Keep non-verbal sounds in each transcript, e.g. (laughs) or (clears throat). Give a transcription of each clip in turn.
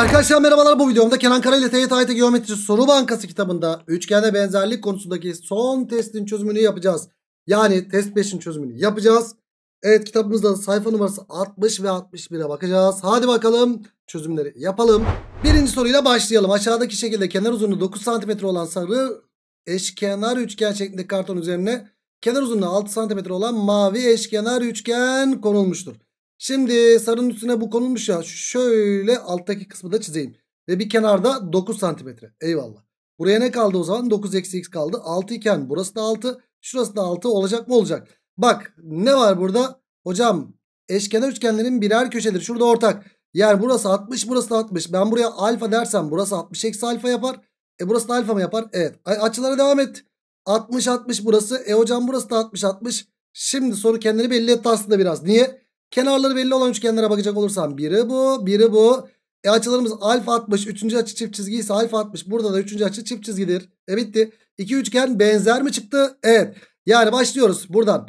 Arkadaşlar merhabalar bu videomda Kenan Kara ile TYT AYT Geometri Soru Bankası kitabında üçgene benzerlik konusundaki son testin çözümünü yapacağız. Yani test 5'in çözümünü yapacağız. Evet kitabımızda sayfa numarası 60 ve 61'e bakacağız. Hadi bakalım çözümleri yapalım. Birinci soruyla başlayalım. Aşağıdaki şekilde kenar uzunluğu 9 cm olan sarı eşkenar üçgen şeklinde karton üzerine kenar uzunluğu 6 cm olan mavi eşkenar üçgen konulmuştur. Şimdi sarının üstüne bu konulmuş ya. Şöyle alttaki kısmı da çizeyim. Ve bir kenarda 9 santimetre. Eyvallah. Buraya ne kaldı o zaman? 9 eksi x kaldı. 6 iken burası da 6. Şurası da 6 olacak mı? Olacak. Bak ne var burada? Hocam eşkenar üçgenlerin birer köşedir. Şurada ortak. Yani burası 60 burası da 60. Ben buraya alfa dersem burası 60 eksi alfa yapar. E burası da alfa mı yapar? Evet. Açılara devam et. 60 60 burası. E hocam burası da 60 60. Şimdi soru kendini belli etti aslında biraz. Niye? Kenarları belli olan üçgenlere bakacak olursam biri bu, biri bu. E açılarımız alfa 60, üçüncü açı çift çizgi ise alfa 60. Burada da üçüncü açı çift çizgidir. E bitti. İki üçgen benzer mi çıktı? Evet. Yani başlıyoruz buradan.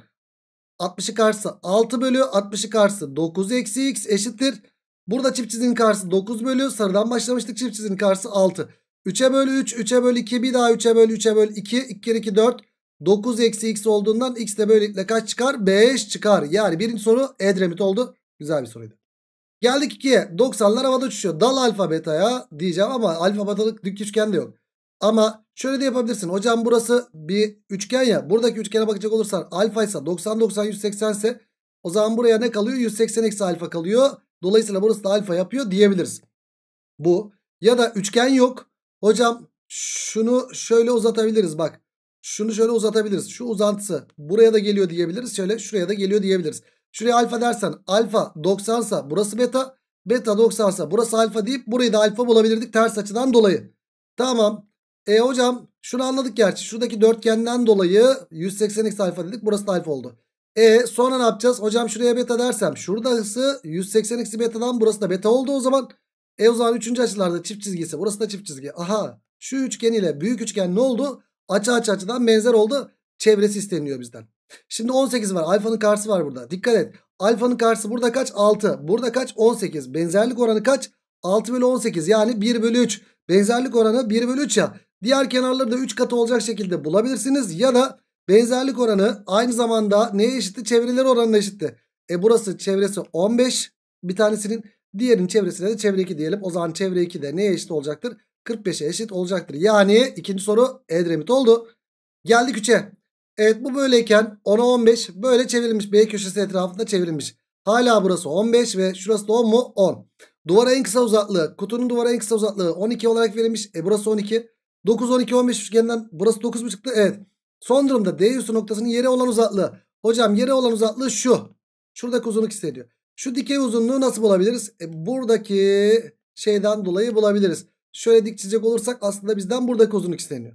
60'ı karşısı 6 bölü 60'ı karşısı 9 eksi x eşittir. Burada çift çizginin karşısı 9 bölü sarıdan başlamıştık çift çizginin karşısı 6. 3'e bölü 3, 3'e bölü 2, bir daha 3'e bölü 3'e bölü 2, 2 kere 2 4. 9 eksi x olduğundan x de böylelikle kaç çıkar? 5 çıkar. Yani birinci soru Edremit oldu. Güzel bir soruydu. Geldik 2'ye. 90'lar havada uçuşuyor. Dal alfa beta'ya diyeceğim ama alfa betalık dik üçgen de yok. Ama şöyle de yapabilirsin. Hocam burası bir üçgen ya. Buradaki üçgene bakacak olursan alfa ise 90 90 180 ise o zaman buraya ne kalıyor? 180 eksi alfa kalıyor. Dolayısıyla burası da alfa yapıyor diyebiliriz. Bu. Ya da üçgen yok. Hocam şunu şöyle uzatabiliriz bak. Şunu şöyle uzatabiliriz. Şu uzantısı buraya da geliyor diyebiliriz. Şöyle şuraya da geliyor diyebiliriz. Şuraya alfa dersen alfa 90 sa burası beta. Beta 90 sa burası alfa deyip burayı da alfa bulabilirdik ters açıdan dolayı. Tamam. E hocam şunu anladık gerçi. Şuradaki dörtgenden dolayı 180x alfa dedik. Burası da alfa oldu. E sonra ne yapacağız? Hocam şuraya beta dersem şuradası 180x'i betadan burası da beta oldu o zaman. E o zaman 3. açılarda çift çizgisi burası da çift çizgi. Aha şu üçgen ile büyük üçgen ne oldu? Açı açı açıdan benzer oldu. Çevresi isteniyor bizden. Şimdi 18 var. Alfanın karşısı var burada. Dikkat et. Alfanın karşısı burada kaç? 6. Burada kaç? 18. Benzerlik oranı kaç? 6 bölü 18 yani 1 bölü 3. Benzerlik oranı 1 bölü 3 ya. Diğer kenarları da 3 katı olacak şekilde bulabilirsiniz. Ya da benzerlik oranı aynı zamanda neye eşitti? Çevreleri oranına eşitti. E burası çevresi 15 bir tanesinin. Diğerinin çevresine de çevre 2 diyelim. O zaman çevre 2 de neye eşit olacaktır? 45'e eşit olacaktır. Yani ikinci soru Edremit oldu. Geldik 3'e. Evet bu böyleyken 10'a 15 böyle çevrilmiş. B köşesi etrafında çevrilmiş. Hala burası 15 ve şurası da 10 mu? 10. Duvara en kısa uzaklığı. Kutunun duvara en kısa uzaklığı 12 olarak verilmiş. E burası 12. 9, 12, 15 üçgeninden burası 9 mu çıktı? Evet. Son durumda D üssü noktasının yere olan uzaklığı. Hocam yere olan uzaklığı şu. Şuradaki uzunluk istediyor. Şu dikey uzunluğu nasıl bulabiliriz? E, buradaki şeyden dolayı bulabiliriz. Şöyle dik çizecek olursak aslında bizden burada uzunluk isteniyor.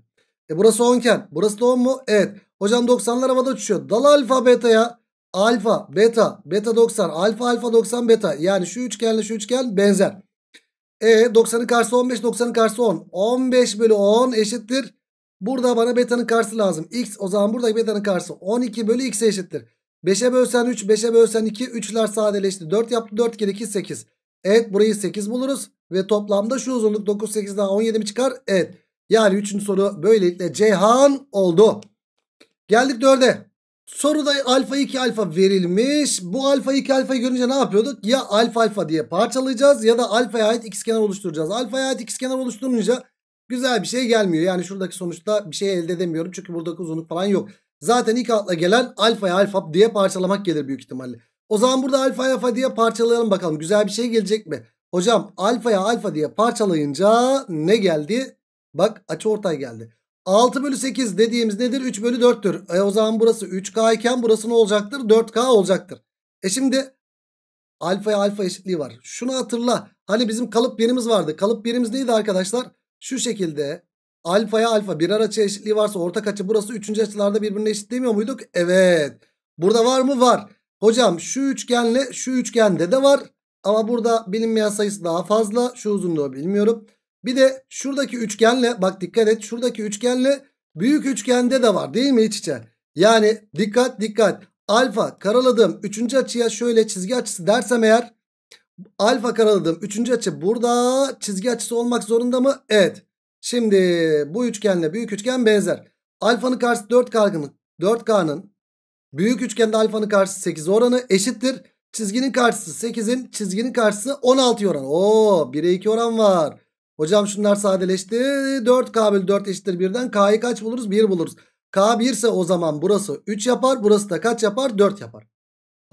E burası 10 iken burası da 10 mu? Evet. Hocam 90'lar havada uçuşuyor. Dal alfa beta ya, Alfa, beta, beta 90, alfa, alfa 90, beta. Yani şu üçgenle şu üçgen benzer. E 90'ın karşısı 15, 90'ın karşısı 10. 15 bölü 10 eşittir. Burada bana beta'nın karşısı lazım. X o zaman buradaki beta'nın karşısı 12 bölü x'e eşittir. 5'e bölsen 3, 5'e bölsen 2, 3'ler sadeleşti. 4 yaptı, 4 kere 2, 8. Evet burayı 8 buluruz. Ve toplamda şu uzunluk 9, 8 daha 17 mi çıkar? Evet. Yani 3. soru böylelikle Ceyhan oldu. Geldik 4'e. Soruda alfa 2 alfa verilmiş. Bu alfa 2 alfayı görünce ne yapıyorduk? Ya alfa alfa diye parçalayacağız ya da alfaya ait ikizkenar oluşturacağız. Alfaya ait ikizkenar oluşturunca güzel bir şey gelmiyor. Yani şuradaki sonuçta bir şey elde edemiyorum. Çünkü buradaki uzunluk falan yok. Zaten ilk akla gelen alfaya alfa diye parçalamak gelir büyük ihtimalle. O zaman burada alfayı alfa diye parçalayalım bakalım. Güzel bir şey gelecek mi? Hocam alfaya alfa diye parçalayınca ne geldi? Bak açı ortay geldi. 6 bölü 8 dediğimiz nedir? 3 bölü 4'tür. E o zaman burası 3K iken burası ne olacaktır? 4K olacaktır. E şimdi alfaya alfa eşitliği var. Şunu hatırla. Hani bizim kalıp birimiz vardı. Kalıp birimiz neydi arkadaşlar? Şu şekilde alfaya alfa birer açı eşitliği varsa ortak açı burası 3. açılarda birbirine eşit eşitlemiyor muyduk? Evet. Burada var mı? Var. Hocam şu üçgenle şu üçgende de var. Ama burada bilinmeyen sayısı daha fazla. Şu uzunluğu bilmiyorum. Bir de şuradaki üçgenle bak dikkat et. Şuradaki üçgenle büyük üçgende de var değil mi iç içe? Yani dikkat dikkat. Alfa karaladığım üçüncü açıya şöyle çizgi açısı dersem eğer alfa karaladığım üçüncü açı burada çizgi açısı olmak zorunda mı? Evet. Şimdi bu üçgenle büyük üçgen benzer. Alfanın karşısı 4K'nın 4K'nın Büyük üçgende alfanın karşısı 8 oranı eşittir. Çizginin karşısı 8'in çizginin karşısı 16 oranı. Oo 1'e 2 oran var. Hocam şunlar sadeleşti. 4K bölü 4 eşittir 1'den. K'yı kaç buluruz? 1 buluruz. K 1 ise o zaman burası 3 yapar. Burası da kaç yapar? 4 yapar.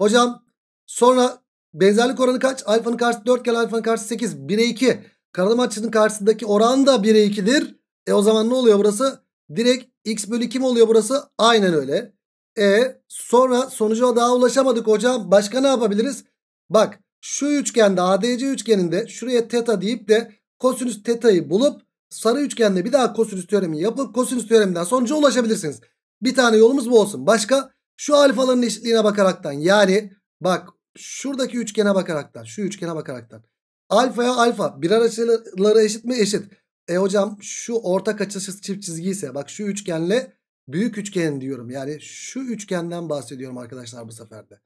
Hocam sonra benzerlik oranı kaç? Alfanın karşısı 4 iken alfanın karşısı 8. 1'e 2. Karalama açının karşısındaki oran da 1'e 2'dir. E o zaman ne oluyor burası? Direkt x bölü 2 mi oluyor burası? Aynen öyle. E sonra sonuca daha ulaşamadık hocam. Başka ne yapabiliriz? Bak şu üçgende ADC üçgeninde şuraya teta deyip de kosinüs tetayı bulup sarı üçgende bir daha kosinüs teoremi yapıp kosinüs teoreminden sonuca ulaşabilirsiniz. Bir tane yolumuz bu olsun. Başka şu alfaların eşitliğine bakaraktan yani bak şuradaki üçgene bakaraktan şu üçgene bakaraktan alfaya alfa birer açıları eşit mi eşit. E hocam şu ortak açısı çift çizgi ise bak şu üçgenle Büyük üçgen diyorum. Yani şu üçgenden bahsediyorum arkadaşlar bu seferde.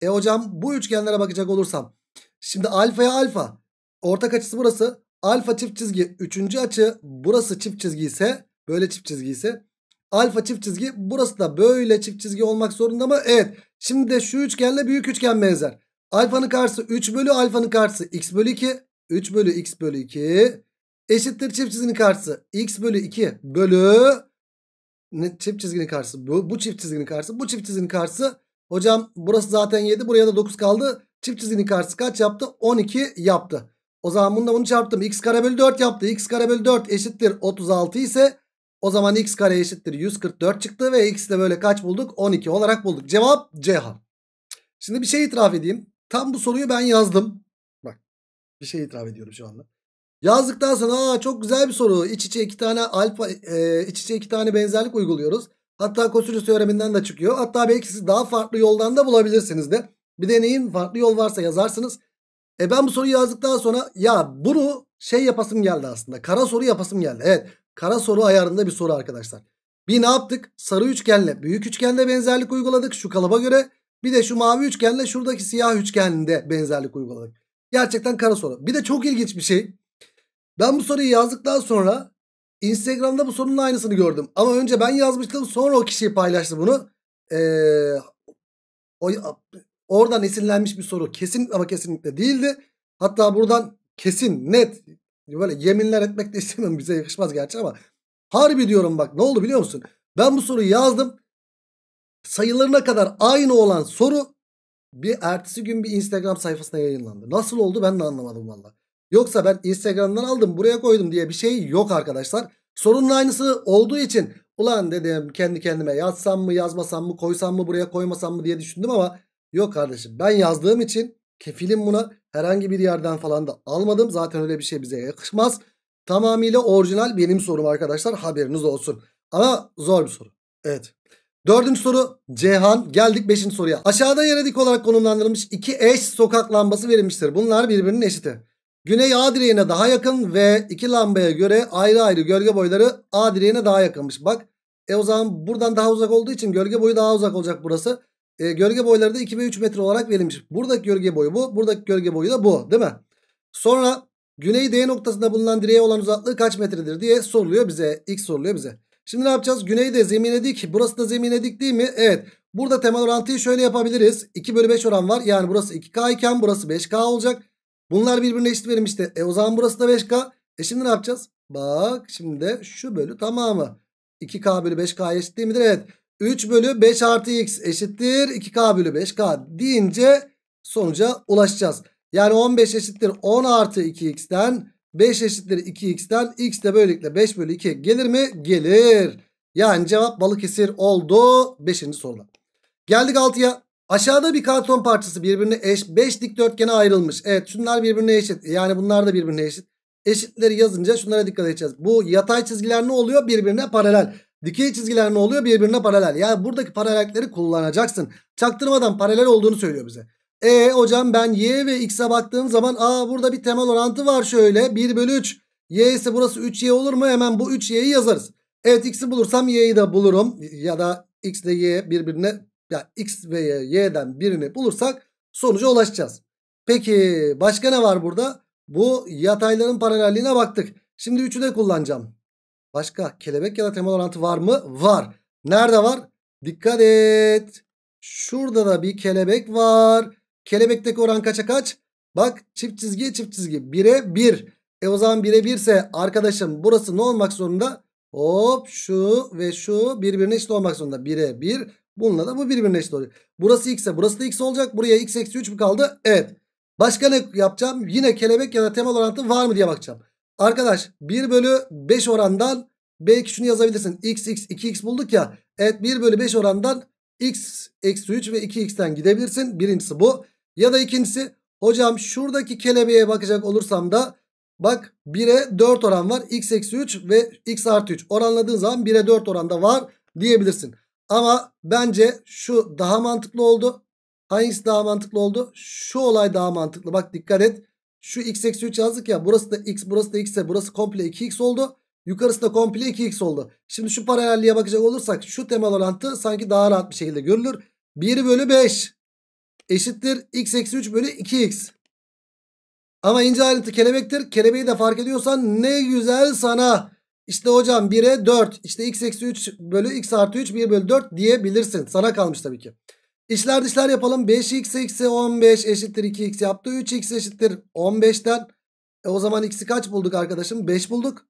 E hocam bu üçgenlere bakacak olursam. Şimdi alfaya alfa. Ortak açısı burası. Alfa çift çizgi. Üçüncü açı burası çift çizgi ise. Böyle çift çizgi ise. Alfa çift çizgi. Burası da böyle çift çizgi olmak zorunda mı? Evet. Şimdi de şu üçgenle büyük üçgen benzer. Alfanın karşısı 3 bölü alfanın karşısı x bölü 2. 3 bölü x bölü 2. Eşittir çift çizginin karşısı x bölü 2 bölü çift çizginin karşısı bu, bu çift çizginin karşısı bu çift çizginin karşısı. Hocam burası zaten 7 buraya da 9 kaldı. Çift çizginin karşısı kaç yaptı? 12 yaptı. O zaman bunda da bunu çarptım. x kare bölü 4 yaptı. x kare bölü 4 eşittir 36 ise o zaman x kare eşittir 144 çıktı ve x de böyle kaç bulduk? 12 olarak bulduk. Cevap Ceyhan. Şimdi bir şey itiraf edeyim. Tam bu soruyu ben yazdım. Bak bir şey itiraf ediyorum şu anda. Yazdıktan sonra Aa, çok güzel bir soru. İç içe iki tane alfa, e, iç içe iki tane benzerlik uyguluyoruz. Hatta kosinüs teoreminden de çıkıyor. Hatta belki siz daha farklı yoldan da bulabilirsiniz de. Bir deneyin farklı yol varsa yazarsınız. E ben bu soruyu yazdıktan sonra ya bunu şey yapasım geldi aslında. Kara soru yapasım geldi. Evet kara soru ayarında bir soru arkadaşlar. Bir ne yaptık? Sarı üçgenle büyük üçgenle benzerlik uyguladık şu kalıba göre. Bir de şu mavi üçgenle şuradaki siyah üçgenle benzerlik uyguladık. Gerçekten kara soru. Bir de çok ilginç bir şey. Ben bu soruyu yazdıktan sonra Instagram'da bu sorunun aynısını gördüm. Ama önce ben yazmıştım sonra o kişi paylaştı bunu. Ee, o, oradan esinlenmiş bir soru. Kesin ama kesinlikle değildi. Hatta buradan kesin net böyle yeminler etmek de (laughs) istemem bize yakışmaz gerçi ama harbi diyorum bak ne oldu biliyor musun? Ben bu soruyu yazdım. Sayılarına kadar aynı olan soru bir ertesi gün bir Instagram sayfasına yayınlandı. Nasıl oldu ben de anlamadım vallahi. Yoksa ben Instagram'dan aldım buraya koydum diye bir şey yok arkadaşlar. Sorunun aynısı olduğu için ulan dedim kendi kendime yazsam mı yazmasam mı koysam mı buraya koymasam mı diye düşündüm ama yok kardeşim ben yazdığım için kefilim buna herhangi bir yerden falan da almadım. Zaten öyle bir şey bize yakışmaz. Tamamıyla orijinal benim sorum arkadaşlar haberiniz olsun. Ama zor bir soru. Evet. Dördüncü soru Cehan. Geldik beşinci soruya. Aşağıda yere dik olarak konumlandırılmış iki eş sokak lambası verilmiştir. Bunlar birbirinin eşiti. Güney A direğine daha yakın ve iki lambaya göre ayrı ayrı gölge boyları A direğine daha yakınmış. Bak e o zaman buradan daha uzak olduğu için gölge boyu daha uzak olacak burası. E, gölge boyları da 2 ve 3 metre olarak verilmiş. Buradaki gölge boyu bu. Buradaki gölge boyu da bu değil mi? Sonra güney D noktasında bulunan direğe olan uzaklığı kaç metredir diye soruluyor bize. X soruluyor bize. Şimdi ne yapacağız? Güneyde zemine dik. Burası da zemine dik değil mi? Evet. Burada temel orantıyı şöyle yapabiliriz. 2 bölü 5 oran var. Yani burası 2K iken burası 5K olacak. Bunlar birbirine eşit verilmişti. E o zaman burası da 5K. E şimdi ne yapacağız? Bak şimdi de şu bölü tamamı. 2K bölü 5K eşit değil midir? Evet. 3 bölü 5 artı x eşittir 2K bölü 5K deyince sonuca ulaşacağız. Yani 15 eşittir 10 artı 2x'ten 5 eşittir 2x'ten x de böylelikle 5 bölü 2 gelir mi? Gelir. Yani cevap balık Balıkesir oldu 5. soruda. Geldik 6'ya. Aşağıda bir karton parçası birbirine eş 5 dikdörtgene ayrılmış. Evet şunlar birbirine eşit. Yani bunlar da birbirine eşit. Eşitleri yazınca şunlara dikkat edeceğiz. Bu yatay çizgiler ne oluyor? Birbirine paralel. Dikey çizgiler ne oluyor? Birbirine paralel. Yani buradaki paralellikleri kullanacaksın. Çaktırmadan paralel olduğunu söylüyor bize. E hocam ben y ve x'e baktığım zaman aa burada bir temel orantı var şöyle 1 bölü 3. Y ise burası 3y olur mu? Hemen bu 3y'yi yazarız. Evet x'i bulursam y'yi de bulurum. Ya da x ile y birbirine yani x ve y'den birini bulursak sonuca ulaşacağız. Peki başka ne var burada? Bu yatayların paralelliğine baktık. Şimdi üçü de kullanacağım. Başka kelebek ya da temel orantı var mı? Var. Nerede var? Dikkat et. Şurada da bir kelebek var. Kelebekteki oran kaça kaç? Bak çift çizgiye çift çizgi. 1'e 1. Bir. E o zaman 1'e 1 ise arkadaşım burası ne olmak zorunda? Hop şu ve şu birbirine eşit olmak zorunda. 1'e 1. Bir. Bununla da bu birbirine eşit olacak. Burası x'e burası da x olacak. Buraya x eksi 3 mü kaldı? Evet. Başka ne yapacağım? Yine kelebek ya da temel orantı var mı diye bakacağım. Arkadaş 1 bölü 5 orandan belki şunu yazabilirsin. x x 2x bulduk ya. Evet 1 bölü 5 orandan x eksi 3 ve 2x'ten gidebilirsin. Birincisi bu. Ya da ikincisi hocam şuradaki kelebeğe bakacak olursam da bak 1'e 4 oran var. x eksi 3 ve x artı 3 oranladığın zaman 1'e 4 oranda var diyebilirsin. Ama bence şu daha mantıklı oldu. Hangisi daha mantıklı oldu? Şu olay daha mantıklı. Bak dikkat et. Şu x eksi 3 yazdık ya. Burası da x burası da x ise burası komple 2x oldu. Yukarısı da komple 2x oldu. Şimdi şu paralelliğe bakacak olursak şu temel orantı sanki daha rahat bir şekilde görülür. 1 bölü 5 eşittir x eksi 3 bölü 2x. Ama ince ayrıntı kelebektir. Kelebeği de fark ediyorsan ne güzel sana. İşte hocam 1'e 4 işte x eksi 3 bölü x artı 3 1 bölü 4 diyebilirsin. Sana kalmış tabii ki. İşler dışlar yapalım. 5x eksi 15 eşittir 2x yaptı. 3x eşittir 15'ten. E o zaman x'i kaç bulduk arkadaşım? 5 bulduk.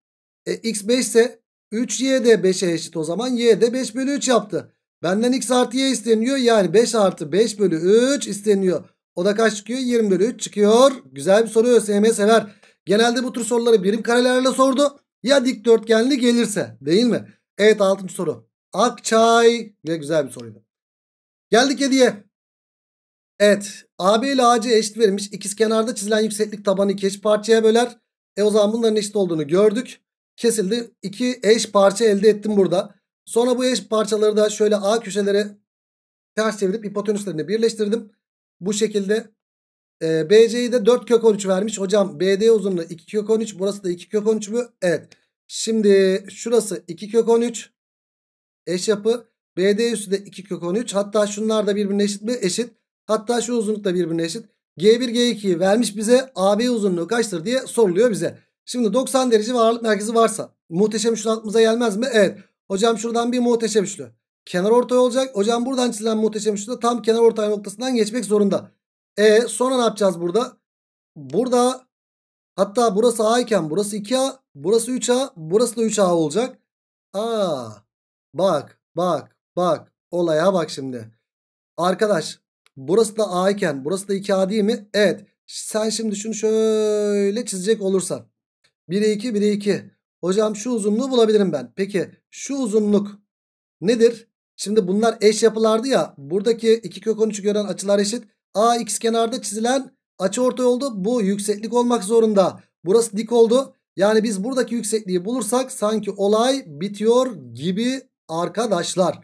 E x 5 ise 3y de 5'e eşit o zaman. y de 5 bölü 3 yaptı. Benden x artı y isteniyor. Yani 5 artı 5 bölü 3 isteniyor. O da kaç çıkıyor? 20 bölü 3 çıkıyor. Güzel bir soru ÖSYM sever. Genelde bu tür soruları birim karelerle sordu. Ya dikdörtgenli gelirse değil mi? Evet altıncı soru. Akçay. Ne güzel bir soruydu. Geldik hediye. Evet. AB ile AC eşit verilmiş. İkiz kenarda çizilen yükseklik tabanı iki eş parçaya böler. E o zaman bunların eşit olduğunu gördük. Kesildi. İki eş parça elde ettim burada. Sonra bu eş parçaları da şöyle A köşelere ters çevirip hipotenüslerini birleştirdim. Bu şekilde e, ee, BC'yi de 4 kök 13 vermiş. Hocam BD uzunluğu 2 kök 13. Burası da 2 kök 13 mü? Evet. Şimdi şurası 2 kök 13. Eş yapı. BD üstü de 2 kök 13. Hatta şunlar da birbirine eşit mi? Eşit. Hatta şu uzunluk da birbirine eşit. G1 G2'yi vermiş bize. AB uzunluğu kaçtır diye soruluyor bize. Şimdi 90 derece ve ağırlık merkezi varsa muhteşem üçlü aklımıza gelmez mi? Evet. Hocam şuradan bir muhteşem üçlü. Kenar ortay olacak. Hocam buradan çizilen muhteşem üçlü de tam kenar ortay noktasından geçmek zorunda. E sonra ne yapacağız burada? Burada hatta burası A iken burası 2A, burası 3A, burası da 3A olacak. Aa bak bak bak olaya bak şimdi. Arkadaş burası da A iken burası da 2A değil mi? Evet sen şimdi şunu şöyle çizecek olursan. 1'e 2 1'e 2. Hocam şu uzunluğu bulabilirim ben. Peki şu uzunluk nedir? Şimdi bunlar eş yapılardı ya. Buradaki iki kök 13'ü gören açılar eşit. AX kenarda çizilen açıortay oldu. Bu yükseklik olmak zorunda. Burası dik oldu. Yani biz buradaki yüksekliği bulursak sanki olay bitiyor gibi arkadaşlar.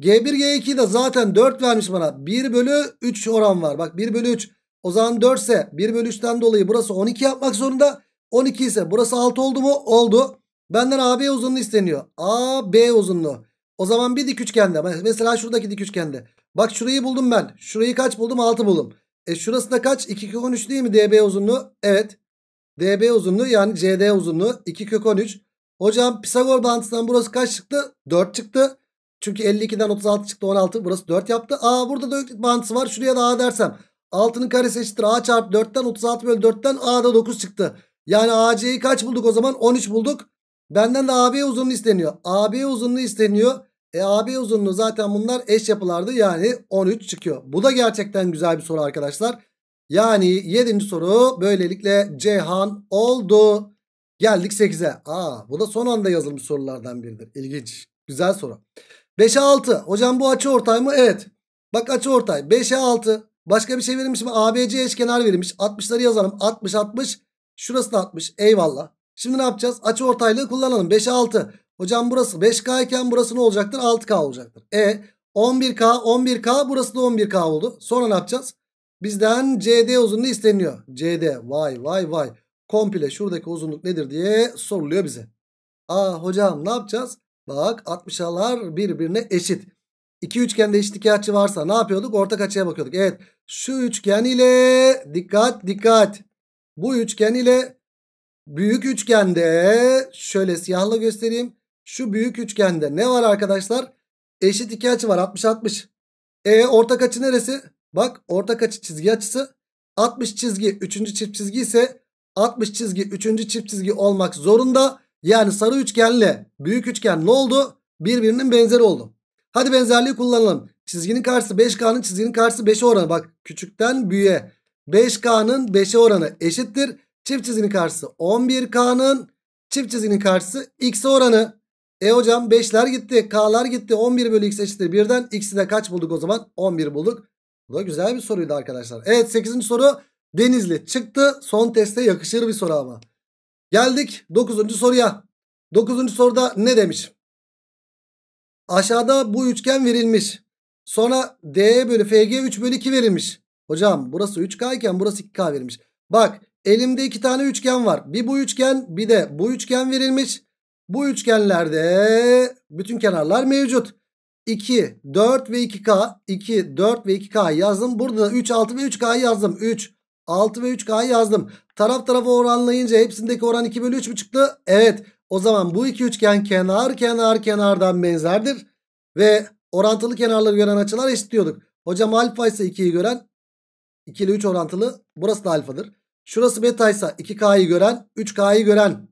G1 g 2 de zaten 4 vermiş bana. 1 bölü 3 oran var. Bak 1 bölü 3. O zaman 4 ise 1 bölü 3'ten dolayı burası 12 yapmak zorunda. 12 ise burası 6 oldu mu? Oldu. Benden AB uzunluğu isteniyor. AB uzunluğu. O zaman bir dik üçgende. Mesela şuradaki dik üçgende. Bak şurayı buldum ben. Şurayı kaç buldum? 6 buldum. E şurası da kaç? 2 kök 13 değil mi DB uzunluğu? Evet. DB uzunluğu yani CD uzunluğu 2 kök 13. Hocam Pisagor bağıntısından burası kaç çıktı? 4 çıktı. Çünkü 52'den 36 çıktı 16. Burası 4 yaptı. Aa burada da Öklit bağıntısı var. Şuraya da A dersem. 6'nın karesi eşittir. A çarpı 4'ten 36 bölü 4'ten A'da 9 çıktı. Yani AC'yi kaç bulduk o zaman? 13 bulduk. Benden de AB uzunluğu isteniyor. AB uzunluğu isteniyor. E AB uzunluğu zaten bunlar eş yapılardı. Yani 13 çıkıyor. Bu da gerçekten güzel bir soru arkadaşlar. Yani 7. soru böylelikle Ceyhan oldu. Geldik 8'e. Aa bu da son anda yazılmış sorulardan biridir. İlginç. Güzel soru. 5'e 6. Hocam bu açı ortay mı? Evet. Bak açı ortay. 5'e 6. Başka bir şey verilmiş mi? ABC eşkenar verilmiş. 60'ları yazalım. 60 60. Şurası da 60. Eyvallah. Şimdi ne yapacağız? Açı ortaylığı kullanalım. 5'e 6. Hocam burası 5K iken burası ne olacaktır? 6K olacaktır. E 11K 11K burası da 11K oldu. Sonra ne yapacağız? Bizden CD uzunluğu isteniyor. CD vay vay vay. Komple şuradaki uzunluk nedir diye soruluyor bize. Aa hocam ne yapacağız? Bak 60'lar birbirine eşit. İki üçgende eşit iki açı varsa ne yapıyorduk? Ortak açıya bakıyorduk. Evet şu üçgen ile dikkat dikkat. Bu üçgen ile büyük üçgende şöyle siyahla göstereyim. Şu büyük üçgende ne var arkadaşlar? Eşit iki açı var 60-60. E ortak açı neresi? Bak ortak açı çizgi açısı. 60 çizgi 3. çift çizgi ise 60 çizgi 3. çift çizgi olmak zorunda. Yani sarı üçgenle büyük üçgen ne oldu? Birbirinin benzeri oldu. Hadi benzerliği kullanalım. Çizginin karşısı 5K'nın çizginin karşısı 5'e oranı. Bak küçükten büyüğe. 5K'nın 5'e oranı eşittir. Çift çizginin karşısı 11K'nın çift çizginin karşısı X'e oranı. E hocam 5'ler gitti. K'lar gitti. 11 bölü x eşittir birden X'i de kaç bulduk o zaman? 11 bulduk. Bu da güzel bir soruydu arkadaşlar. Evet 8. soru Denizli çıktı. Son teste yakışır bir soru ama. Geldik 9. soruya. 9. soruda ne demiş? Aşağıda bu üçgen verilmiş. Sonra D bölü FG 3 bölü 2 verilmiş. Hocam burası 3K iken burası 2K verilmiş. Bak elimde iki tane üçgen var. Bir bu üçgen bir de bu üçgen verilmiş. Bu üçgenlerde bütün kenarlar mevcut. 2, 4 ve 2K. 2, 4 ve 2K yazdım. Burada 3, 6 ve 3K yazdım. 3, 6 ve 3K yazdım. Taraf tarafa oranlayınca hepsindeki oran 2 bölü 3 mü çıktı? Evet. O zaman bu iki üçgen kenar kenar kenardan benzerdir. Ve orantılı kenarları gören açılar eşit diyorduk. Hocam alfa ise 2'yi gören 2 ile 3 orantılı. Burası da alfadır. Şurası beta ise 2K'yı gören 3K'yı gören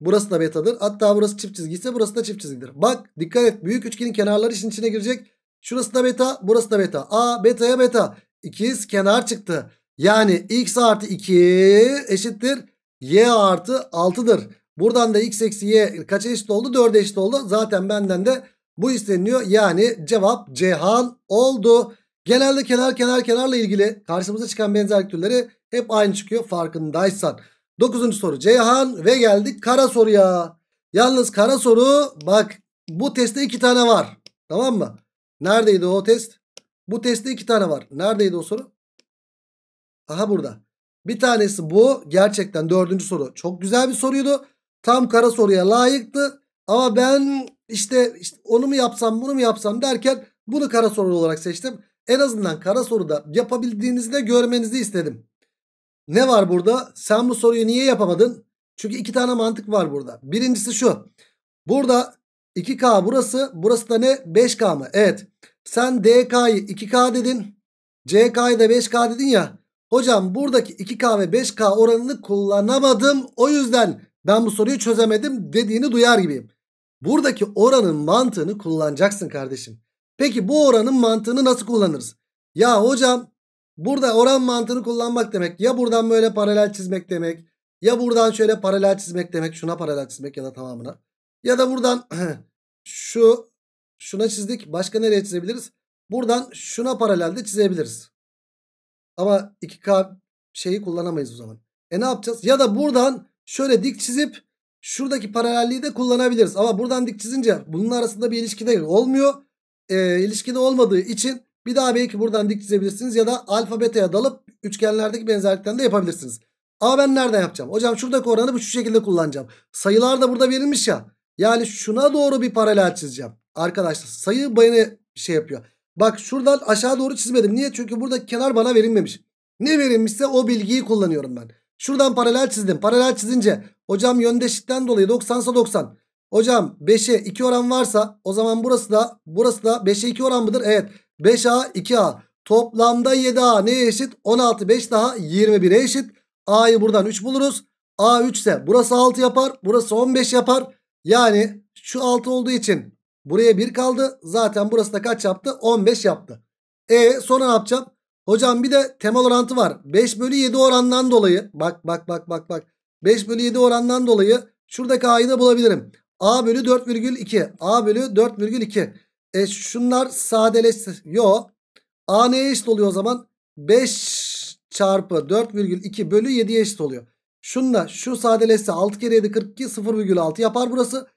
Burası da betadır. Hatta burası çift çizgiyse burası da çift çizgidir. Bak dikkat et. Büyük üçgenin kenarları işin içine girecek. Şurası da beta. Burası da beta. A betaya beta. İkiz kenar çıktı. Yani x artı 2 eşittir. Y artı 6'dır. Buradan da x eksi y kaça eşit oldu? 4'e eşit oldu. Zaten benden de bu isteniyor. Yani cevap Cihan oldu. Genelde kenar kenar kenarla ilgili karşımıza çıkan benzerlik türleri hep aynı çıkıyor farkındaysan. Dokuzuncu soru Ceyhan ve geldik kara soruya. Yalnız kara soru bak bu testte iki tane var. Tamam mı? Neredeydi o test? Bu testte iki tane var. Neredeydi o soru? Aha burada. Bir tanesi bu. Gerçekten dördüncü soru. Çok güzel bir soruydu. Tam kara soruya layıktı. Ama ben işte, işte onu mu yapsam bunu mu yapsam derken bunu kara soru olarak seçtim. En azından kara soruda yapabildiğinizi de görmenizi istedim. Ne var burada? Sen bu soruyu niye yapamadın? Çünkü iki tane mantık var burada. Birincisi şu. Burada 2K burası. Burası da ne? 5K mı? Evet. Sen DK'yı 2K dedin. CK'yı da 5K dedin ya. Hocam buradaki 2K ve 5K oranını kullanamadım. O yüzden ben bu soruyu çözemedim dediğini duyar gibiyim. Buradaki oranın mantığını kullanacaksın kardeşim. Peki bu oranın mantığını nasıl kullanırız? Ya hocam Burada oran mantığını kullanmak demek. Ya buradan böyle paralel çizmek demek. Ya buradan şöyle paralel çizmek demek. Şuna paralel çizmek ya da tamamına. Ya da buradan (clears throat) şu şuna çizdik. Başka nereye çizebiliriz? Buradan şuna paralel de çizebiliriz. Ama 2K şeyi kullanamayız o zaman. E ne yapacağız? Ya da buradan şöyle dik çizip şuradaki paralelliği de kullanabiliriz. Ama buradan dik çizince bunun arasında bir ilişki de olmuyor. E, ilişkide olmadığı için bir daha belki buradan dik çizebilirsiniz ya da alfa beta'ya dalıp üçgenlerdeki benzerlikten de yapabilirsiniz. Ama ben nereden yapacağım? Hocam şuradaki oranı bu şu şekilde kullanacağım. Sayılar da burada verilmiş ya. Yani şuna doğru bir paralel çizeceğim. Arkadaşlar sayı bayını şey yapıyor. Bak şuradan aşağı doğru çizmedim. Niye? Çünkü burada kenar bana verilmemiş. Ne verilmişse o bilgiyi kullanıyorum ben. Şuradan paralel çizdim. Paralel çizince hocam yöndeşlikten dolayı 90'sa 90. Hocam 5'e 2 oran varsa o zaman burası da burası da 5'e 2 oran mıdır? Evet. 5A 2A. Toplamda 7A neye eşit? 16 5 daha 21'e eşit. A'yı buradan 3 buluruz. A 3 ise burası 6 yapar. Burası 15 yapar. Yani şu 6 olduğu için buraya 1 kaldı. Zaten burası da kaç yaptı? 15 yaptı. E sonra ne yapacağım? Hocam bir de temel orantı var. 5 bölü 7 orandan dolayı. Bak bak bak bak bak. 5 bölü 7 orandan dolayı şuradaki A'yı da bulabilirim. A bölü 4,2. A bölü 4,2. E şunlar sadeleştir. Yo. A neye eşit oluyor o zaman? 5 çarpı 4,2 bölü 7'ye eşit oluyor. Şunla şu sadeleşse 6 kere 7 42 0,6 yapar burası.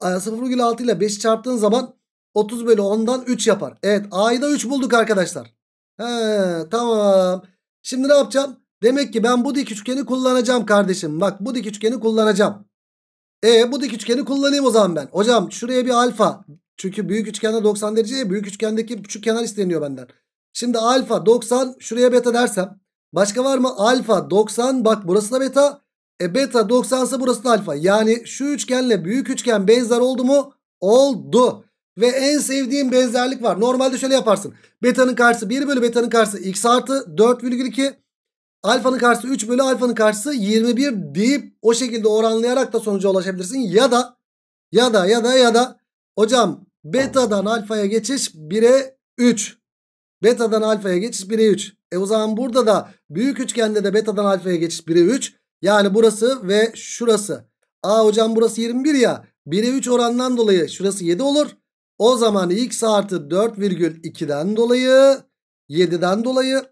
0,6 e, ile 5 çarptığın zaman 30 bölü 10'dan 3 yapar. Evet A'yı da 3 bulduk arkadaşlar. He tamam. Şimdi ne yapacağım? Demek ki ben bu dik üçgeni kullanacağım kardeşim. Bak bu dik üçgeni kullanacağım. E bu dik üçgeni kullanayım o zaman ben. Hocam şuraya bir alfa çünkü büyük üçgende 90 dereceye büyük üçgendeki küçük kenar isteniyor benden. Şimdi alfa 90 şuraya beta dersem. Başka var mı? Alfa 90 bak burası da beta. E beta 90 ise burası da alfa. Yani şu üçgenle büyük üçgen benzer oldu mu? Oldu. Ve en sevdiğim benzerlik var. Normalde şöyle yaparsın. Beta'nın karşısı 1 bölü beta'nın karşısı x artı 4 virgül 2. Alfanın karşısı 3 bölü alfanın karşısı 21 deyip o şekilde oranlayarak da sonuca ulaşabilirsin. Ya da ya da ya da ya da Hocam betadan alfaya geçiş 1'e 3. Betadan alfaya geçiş 1'e 3. E o zaman burada da büyük üçgende de betadan alfaya geçiş 1'e 3. Yani burası ve şurası. Aa hocam burası 21 ya. 1'e 3 orandan dolayı şurası 7 olur. O zaman x artı 4,2'den dolayı 7'den dolayı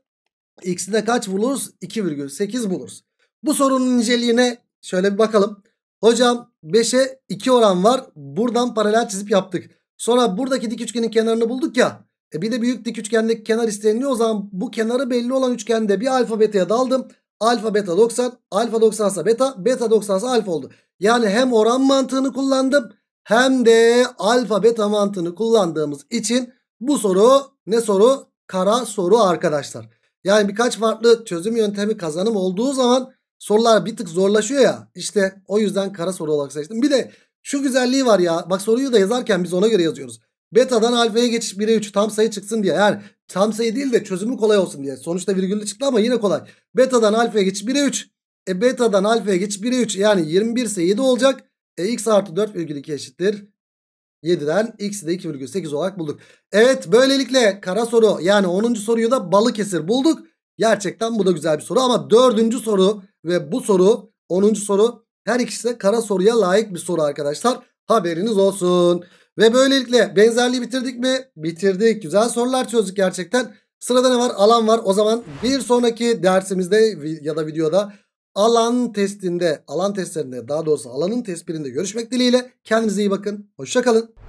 de kaç buluruz? 2,8 buluruz. Bu sorunun inceliğine şöyle bir bakalım. Hocam 5'e 2 oran var. Buradan paralel çizip yaptık. Sonra buradaki dik üçgenin kenarını bulduk ya. E bir de büyük dik üçgendeki kenar isteniliyor. O zaman bu kenarı belli olan üçgende bir alfa beta'ya daldım. Alfa beta 90. Alfa 90 ise beta. Beta 90 ise alfa oldu. Yani hem oran mantığını kullandım. Hem de alfa beta mantığını kullandığımız için bu soru ne soru? Kara soru arkadaşlar. Yani birkaç farklı çözüm yöntemi kazanım olduğu zaman sorular bir tık zorlaşıyor ya. İşte o yüzden kara soru olarak seçtim. Bir de şu güzelliği var ya. Bak soruyu da yazarken biz ona göre yazıyoruz. Beta'dan alfaya geçiş 1'e 3 tam sayı çıksın diye. Yani tam sayı değil de çözümü kolay olsun diye. Sonuçta virgüllü çıktı ama yine kolay. Beta'dan alfaya geçiş 1'e 3. E beta'dan alfaya geçiş 1'e 3. Yani 21 ise 7 olacak. E x artı 4 virgül 2 eşittir. 7'den x'i de 2 virgül 8 olarak bulduk. Evet böylelikle kara soru yani 10. soruyu da Balıkesir bulduk. Gerçekten bu da güzel bir soru ama 4. soru ve bu soru 10. soru her ikisi de kara soruya layık bir soru arkadaşlar. Haberiniz olsun. Ve böylelikle benzerliği bitirdik mi? Bitirdik. Güzel sorular çözdük gerçekten. Sırada ne var? Alan var. O zaman bir sonraki dersimizde ya da videoda alan testinde, alan testlerinde daha doğrusu alanın tespitinde görüşmek dileğiyle. Kendinize iyi bakın. Hoşçakalın.